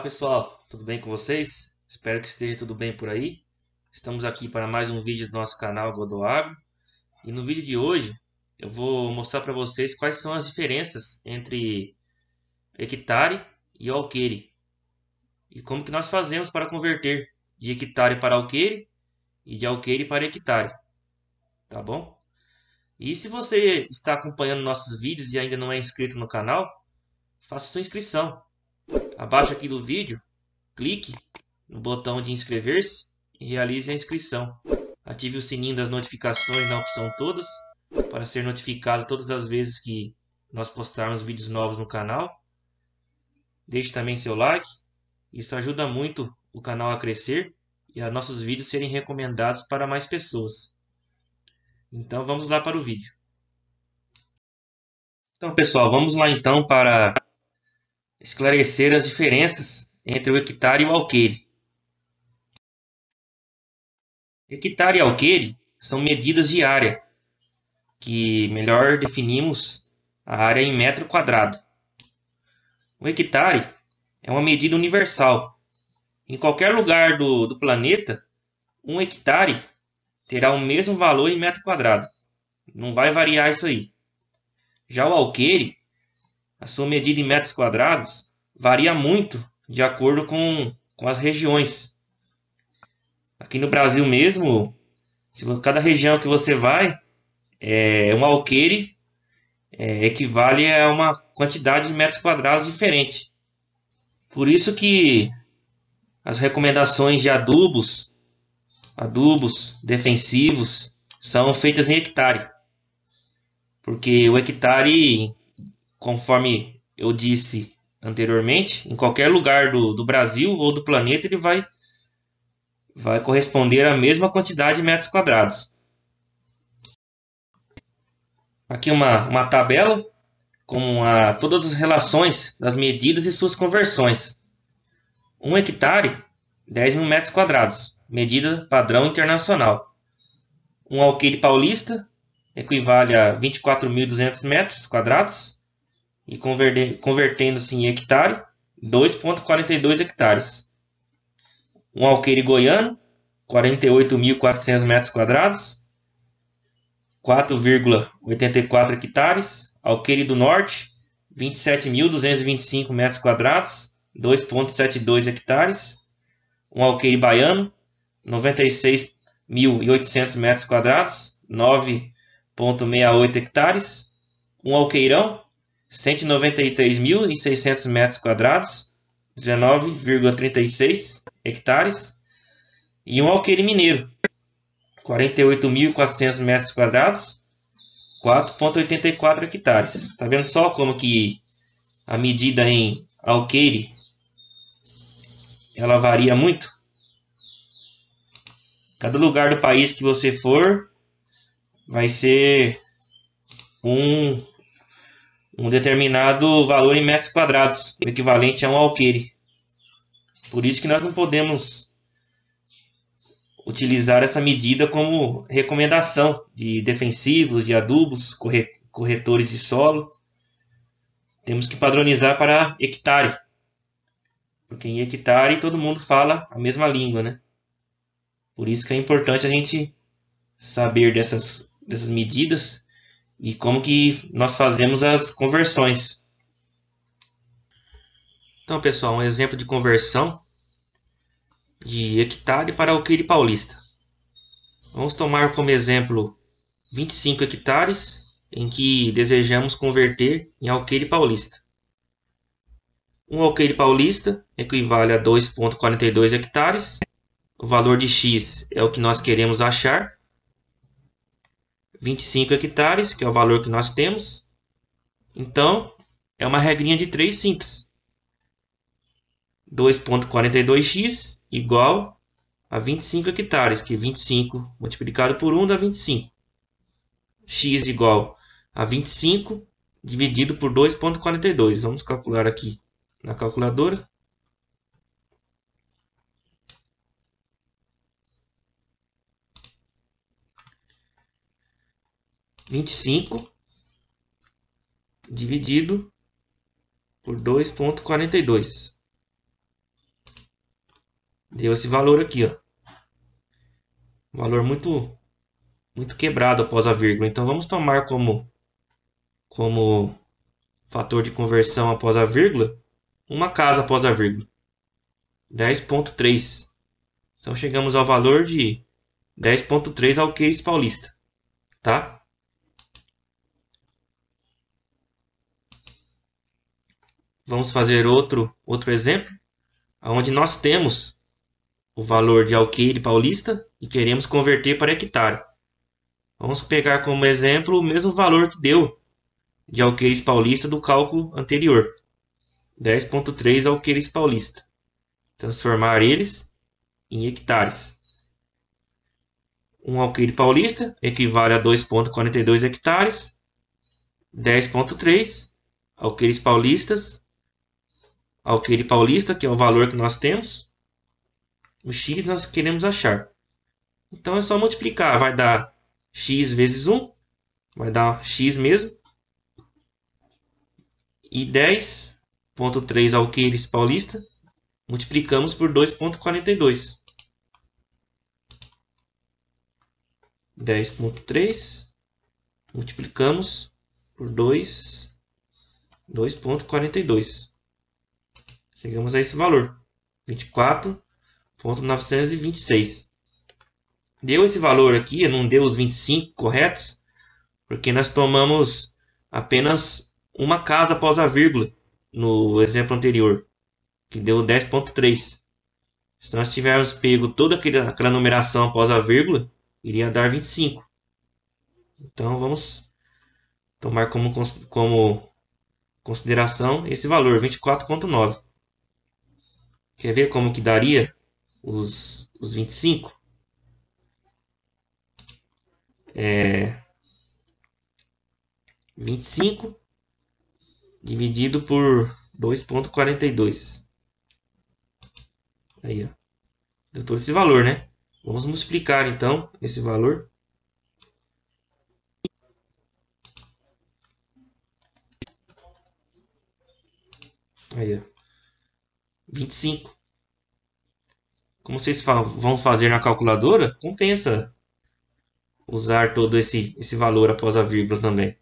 pessoal, tudo bem com vocês? Espero que esteja tudo bem por aí. Estamos aqui para mais um vídeo do nosso canal Godoagro. E no vídeo de hoje eu vou mostrar para vocês quais são as diferenças entre hectare e alqueire. E como que nós fazemos para converter de hectare para alqueire e de alqueire para hectare. Tá bom? E se você está acompanhando nossos vídeos e ainda não é inscrito no canal, faça sua inscrição Abaixo aqui do vídeo, clique no botão de inscrever-se e realize a inscrição. Ative o sininho das notificações na opção todas para ser notificado todas as vezes que nós postarmos vídeos novos no canal. Deixe também seu like, isso ajuda muito o canal a crescer e a nossos vídeos serem recomendados para mais pessoas. Então vamos lá para o vídeo. Então pessoal, vamos lá então para esclarecer as diferenças entre o hectare e o alqueire. Hectare e alqueire são medidas de área, que melhor definimos a área em metro quadrado. O hectare é uma medida universal. Em qualquer lugar do, do planeta, um hectare terá o mesmo valor em metro quadrado. Não vai variar isso aí. Já o alqueire a sua medida em metros quadrados varia muito de acordo com, com as regiões. Aqui no Brasil mesmo, se cada região que você vai, é, é, um alqueire é, equivale a uma quantidade de metros quadrados diferente. Por isso que as recomendações de adubos, adubos defensivos, são feitas em hectare. Porque o hectare conforme eu disse anteriormente, em qualquer lugar do, do Brasil ou do planeta, ele vai, vai corresponder à mesma quantidade de metros quadrados. Aqui uma, uma tabela com a, todas as relações das medidas e suas conversões. um hectare, 10 mil metros quadrados, medida padrão internacional. Um alqueire paulista equivale a 24.200 metros quadrados e convertendo-se em hectare, 2,42 hectares. Um alqueire goiano, 48.400 metros quadrados, 4,84 hectares. Alqueire do Norte, 27.225 metros quadrados, 2,72 hectares. Um alqueire baiano, 96.800 metros quadrados, 9,68 hectares. Um alqueirão, 193.600 metros quadrados, 19,36 hectares, e um alqueire mineiro, 48.400 metros quadrados, 4,84 hectares. Tá vendo só como que a medida em alqueire ela varia muito? Cada lugar do país que você for vai ser um um determinado valor em metros quadrados, equivalente a um alqueire. Por isso que nós não podemos utilizar essa medida como recomendação de defensivos, de adubos, corretores de solo. Temos que padronizar para hectare. Porque em hectare todo mundo fala a mesma língua, né? Por isso que é importante a gente saber dessas, dessas medidas e como que nós fazemos as conversões. Então, pessoal, um exemplo de conversão de hectare para alqueire paulista. Vamos tomar como exemplo 25 hectares em que desejamos converter em alqueire paulista. Um alqueire paulista equivale a 2,42 hectares. O valor de x é o que nós queremos achar 25 hectares, que é o valor que nós temos. Então, é uma regrinha de três simples. 2.42x igual a 25 hectares, que 25 multiplicado por 1 dá 25. x igual a 25 dividido por 2.42. Vamos calcular aqui na calculadora. 25 dividido por 2.42. Deu esse valor aqui, ó. Valor muito muito quebrado após a vírgula. Então vamos tomar como como fator de conversão após a vírgula uma casa após a vírgula. 10.3. Então chegamos ao valor de 10.3 ao case paulista, tá? Vamos fazer outro, outro exemplo, onde nós temos o valor de alqueire paulista e queremos converter para hectare. Vamos pegar como exemplo o mesmo valor que deu de alqueires paulista do cálculo anterior. 10.3 alqueires paulista. Transformar eles em hectares. Um alqueire paulista equivale a 2.42 hectares. 10.3 alqueires paulistas ao QI paulista, que é o valor que nós temos. O x nós queremos achar. Então é só multiplicar, vai dar x vezes 1, vai dar x mesmo. E 10.3 ao alqueires paulista, multiplicamos por 2.42. 10.3, multiplicamos por 2, 2.42. Chegamos a esse valor, 24.926. Deu esse valor aqui, não deu os 25 corretos, porque nós tomamos apenas uma casa após a vírgula no exemplo anterior, que deu 10.3. Se nós tivermos pego toda aquela numeração após a vírgula, iria dar 25. Então vamos tomar como, como consideração esse valor, 24.9. Quer ver como que daria os, os 25? É, 25 dividido por 2.42. Aí, ó. Deu todo esse valor, né? Vamos multiplicar, então, esse valor. Aí, ó. 25. Como vocês vão fazer na calculadora, compensa usar todo esse, esse valor após a vírgula também.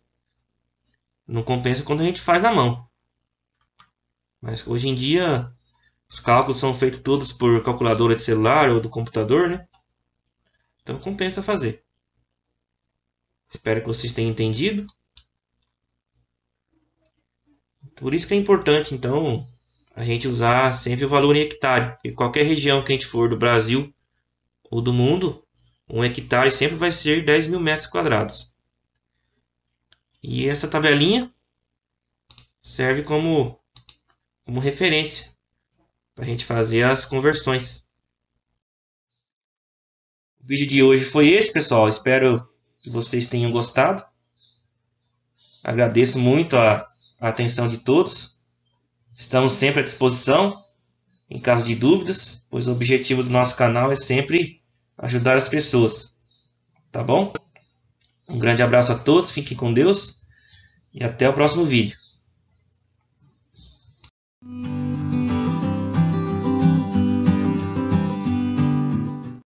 Não compensa quando a gente faz na mão. Mas hoje em dia, os cálculos são feitos todos por calculadora de celular ou do computador, né? Então compensa fazer. Espero que vocês tenham entendido. Por isso que é importante, então, a gente usar sempre o valor em hectare. E qualquer região que a gente for do Brasil ou do mundo, um hectare sempre vai ser 10 mil metros quadrados. E essa tabelinha serve como, como referência para a gente fazer as conversões. O vídeo de hoje foi esse, pessoal. Espero que vocês tenham gostado. Agradeço muito a, a atenção de todos. Estamos sempre à disposição em caso de dúvidas, pois o objetivo do nosso canal é sempre ajudar as pessoas. Tá bom? Um grande abraço a todos, fiquem com Deus e até o próximo vídeo.